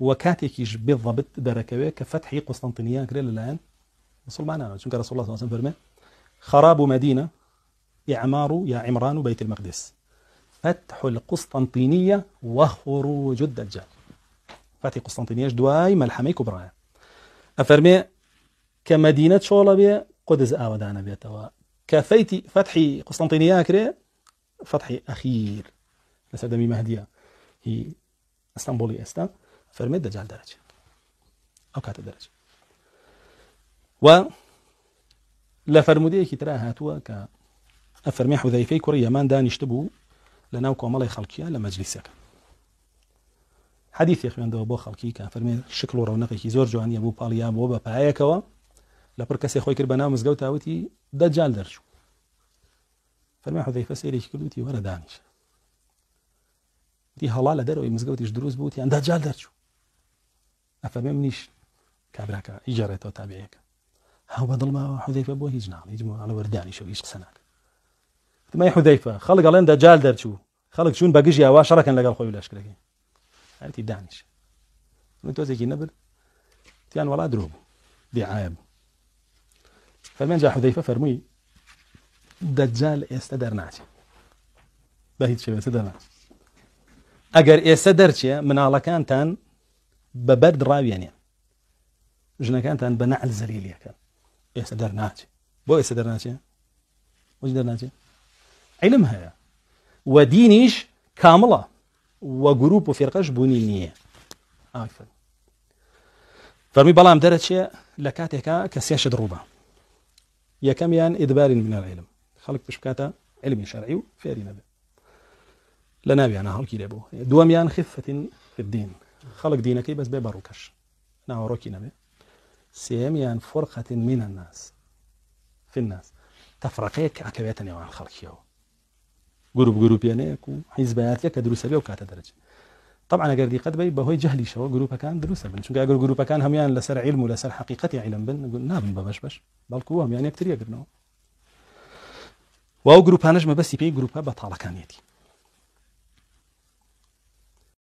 كيش بالضبط بێڵەبت كفتح قسطنطينية كريل الآن وصل معنا مسلمانانە چونکە رسول الله صلى الله خراب مدينة إعمار يا عمران بيت المقدس فتح القسطنطينية وخروج الدجال فتح قسطنطينية دواي ملحمي كبرى أفرمي كمدينة بي قدس آودانا بيتوا كفيتي فتح قسطنطينية كري فتح أخير لسبب مهدية هي اسطنبولي استا فرمي دجال درجة أو كات درجة و لا فرمودي كي كترا هاتوا ك أفرمي حذيفي كوري يمان دانشتبو لناو كومالي خلقيا لمجلسك حديث يخوان دو ابو خلقي كان فرمي شكل كي زور جواني ابو باليا بو بپايكوا لا كسي خوي كربنا مزگو تاوتي دجال درجو فرمي حذيفه سيري كلوتي ورا دانش دي هلاله دروي مزگوتيش دروز بوتي عند دجال درجو افهم منيش كابراكا اجرته تابعيك ها هو ظلم حذيفه بو هيجنا يجمو على ورداني شو ايش قسناك ما يا حذيفه خلق الله عنده جال درتشو خلق شون باقي جي اواش راك نلقى الخوي ولاش كلاكي انت دانش من توزي كي نبل تيان ولا دروب دي عايب فمن جا حذيفه فرمي دجال استدر ناتي بهيت شي استدر ناتي اگر استدر چه منالكان تن ببرد راب يعني جنا كانت عن بناء الزليل يا كان يا سدر ناتي بو يا سدر ناتي وش در ناتي علمها يا ودينيش كاملة وجروب وفرقش بوني نية آفر آه، فرمي بلام درتش لكاتك كسياش دروبة يا كم يعني إدبار من العلم خلق بشبكاتا علمي شرعي وفيري نبي لنا بيانا هالكي لابو دوام يعني خفة في الدين خەڵک دینەکەی بەس بێ بەڕووکەش ناوەڕۆکی نەبێ سێمیان فۆرخەتین منە ناس فناس تەفرەقەیە کە ئەکەوێتە نێوان خەڵکیەوە گروپ گروپیانەیەک و حیز بەاتە کە دروسە بێ و کاتە دەرج طبعا ئەگەر دیقەت بی بەهۆی جهلیشەوە گروپەکان دروستە بن چونکە ئەگەر گروپەکان هەمان لەسەر علم و لەسەر حقیقەتی عیلم بن نابن بە بەش بەش بەڵکو هەمیان یەکتریەگرنەوە واو گروپانش مە بەسی پێی گروپە بەتاڵەکانیەتی